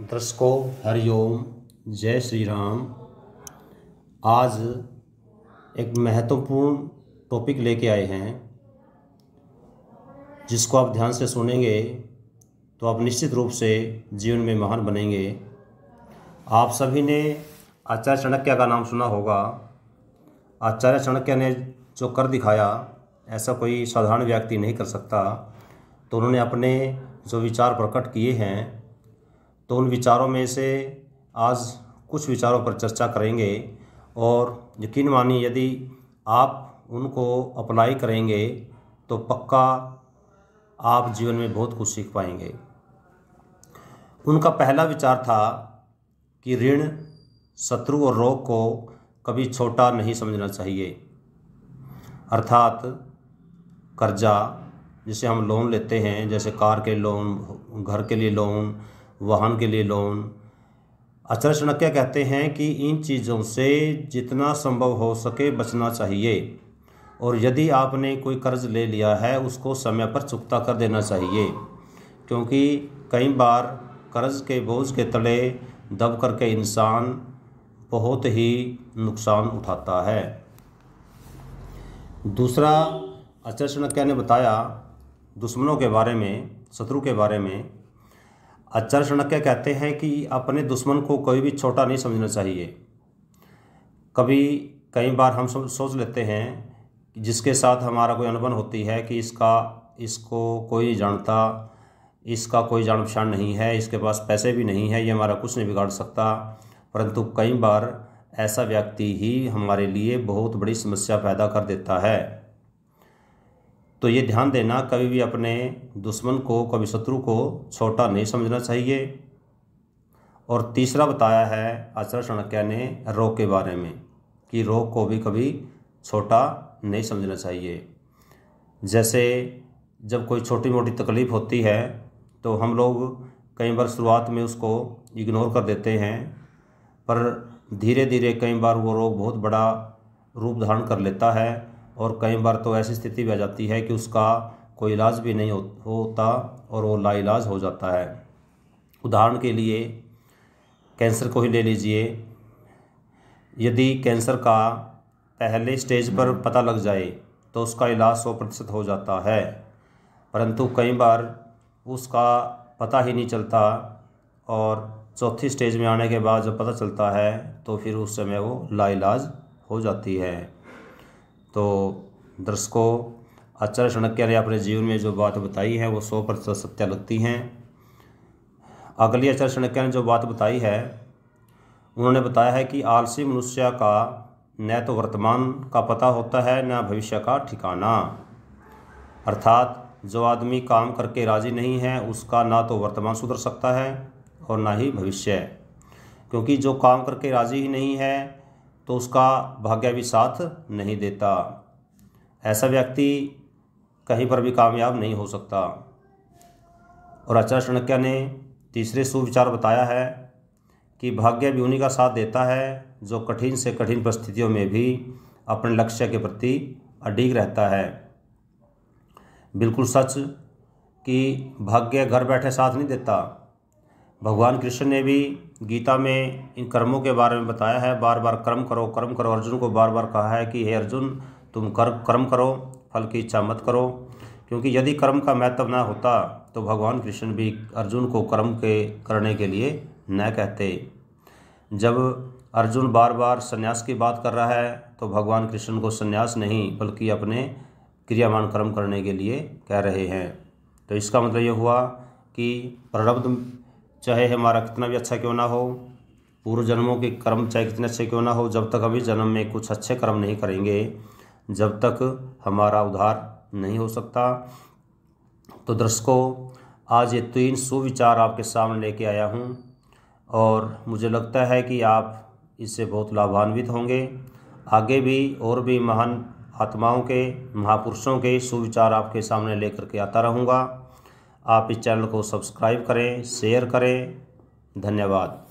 दर्शकों हरिओम जय श्री राम आज एक महत्वपूर्ण टॉपिक लेके आए हैं जिसको आप ध्यान से सुनेंगे तो आप निश्चित रूप से जीवन में महान बनेंगे आप सभी ने आचार्य चाणक्य का नाम सुना होगा आचार्य चाणक्य ने जो कर दिखाया ऐसा कोई साधारण व्यक्ति नहीं कर सकता तो उन्होंने अपने जो विचार प्रकट किए हैं तो उन विचारों में से आज कुछ विचारों पर चर्चा करेंगे और यकीन मानिए यदि आप उनको अप्लाई करेंगे तो पक्का आप जीवन में बहुत कुछ सीख पाएंगे उनका पहला विचार था कि ऋण शत्रु और रोग को कभी छोटा नहीं समझना चाहिए अर्थात कर्जा जिसे हम लोन लेते हैं जैसे कार के लोन घर के लिए लोन वाहन के लिए लोन अचर चाणक्य कहते हैं कि इन चीज़ों से जितना संभव हो सके बचना चाहिए और यदि आपने कोई कर्ज ले लिया है उसको समय पर चुकता कर देना चाहिए क्योंकि कई बार कर्ज के बोझ के तले दब करके इंसान बहुत ही नुकसान उठाता है दूसरा अचर चाणक्य ने बताया दुश्मनों के बारे में शत्रु के बारे में आचार्य चाणक्य कहते हैं कि अपने दुश्मन को कोई भी छोटा नहीं समझना चाहिए कभी कई बार हम सोच लेते हैं जिसके साथ हमारा कोई अनुबन होती है कि इसका इसको कोई जानता इसका कोई जान पहचान नहीं है इसके पास पैसे भी नहीं है ये हमारा कुछ नहीं बिगाड़ सकता परंतु कई बार ऐसा व्यक्ति ही हमारे लिए बहुत बड़ी समस्या पैदा कर देता है तो ये ध्यान देना कभी भी अपने दुश्मन को कभी शत्रु को छोटा नहीं समझना चाहिए और तीसरा बताया है आचार्य चाणक्य ने रोग के बारे में कि रोग को भी कभी छोटा नहीं समझना चाहिए जैसे जब कोई छोटी मोटी तकलीफ़ होती है तो हम लोग कई बार शुरुआत में उसको इग्नोर कर देते हैं पर धीरे धीरे कई बार वो रोग बहुत बड़ा रूप धारण कर लेता है और कई बार तो ऐसी स्थिति भी आ जाती है कि उसका कोई इलाज भी नहीं होता और वो लाइलाज हो जाता है उदाहरण के लिए कैंसर को ही ले लीजिए यदि कैंसर का पहले स्टेज पर पता लग जाए तो उसका इलाज सौ प्रतिशत हो जाता है परंतु कई बार उसका पता ही नहीं चलता और चौथी स्टेज में आने के बाद जब पता चलता है तो फिर उस समय वो लाइलाज हो जाती है तो दर्शकों आचार्य चाणक्य ने अपने जीवन में जो बात बताई है वो सौ प्रतिशत सत्य लगती हैं अगली आचार्य चाणक्य ने जो बात बताई है उन्होंने बताया है कि आलसी मनुष्य का न तो वर्तमान का पता होता है न भविष्य का ठिकाना अर्थात जो आदमी काम करके राज़ी नहीं है उसका ना तो वर्तमान सुधर सकता है और ना ही भविष्य क्योंकि जो काम करके राज़ी ही नहीं है तो उसका भाग्य भी साथ नहीं देता ऐसा व्यक्ति कहीं पर भी कामयाब नहीं हो सकता और आचार्य चाणक्य ने तीसरे सुविचार बताया है कि भाग्य भी उन्हीं का साथ देता है जो कठिन से कठिन परिस्थितियों में भी अपने लक्ष्य के प्रति अडीग रहता है बिल्कुल सच कि भाग्य घर बैठे साथ नहीं देता भगवान कृष्ण ने भी गीता में इन कर्मों के बारे में बताया है बार बार कर्म करो कर्म करो अर्जुन को बार बार कहा है कि हे अर्जुन तुम कर कर्म करो फल की इच्छा मत करो क्योंकि यदि कर्म का महत्व ना होता तो भगवान कृष्ण भी अर्जुन को कर्म के करने के लिए न कहते जब अर्जुन बार बार सन्यास की बात कर रहा है तो भगवान कृष्ण को सन्यास नहीं बल्कि अपने क्रियामान कर्म करने के लिए कह रहे हैं तो इसका मतलब ये हुआ कि प्रारब्ध चाहे हमारा कितना भी अच्छा क्यों ना हो पूर्व जन्मों के कर्म चाहे कितने अच्छे क्यों ना हो जब तक हम इस जन्म में कुछ अच्छे कर्म नहीं करेंगे जब तक हमारा उद्धार नहीं हो सकता तो दर्शकों आज ये तीन सुविचार आपके सामने लेके आया हूँ और मुझे लगता है कि आप इससे बहुत लाभान्वित होंगे आगे भी और भी महान आत्माओं के महापुरुषों के सुविचार आपके सामने लेकर के आता रहूँगा आप इस चैनल को सब्सक्राइब करें शेयर करें धन्यवाद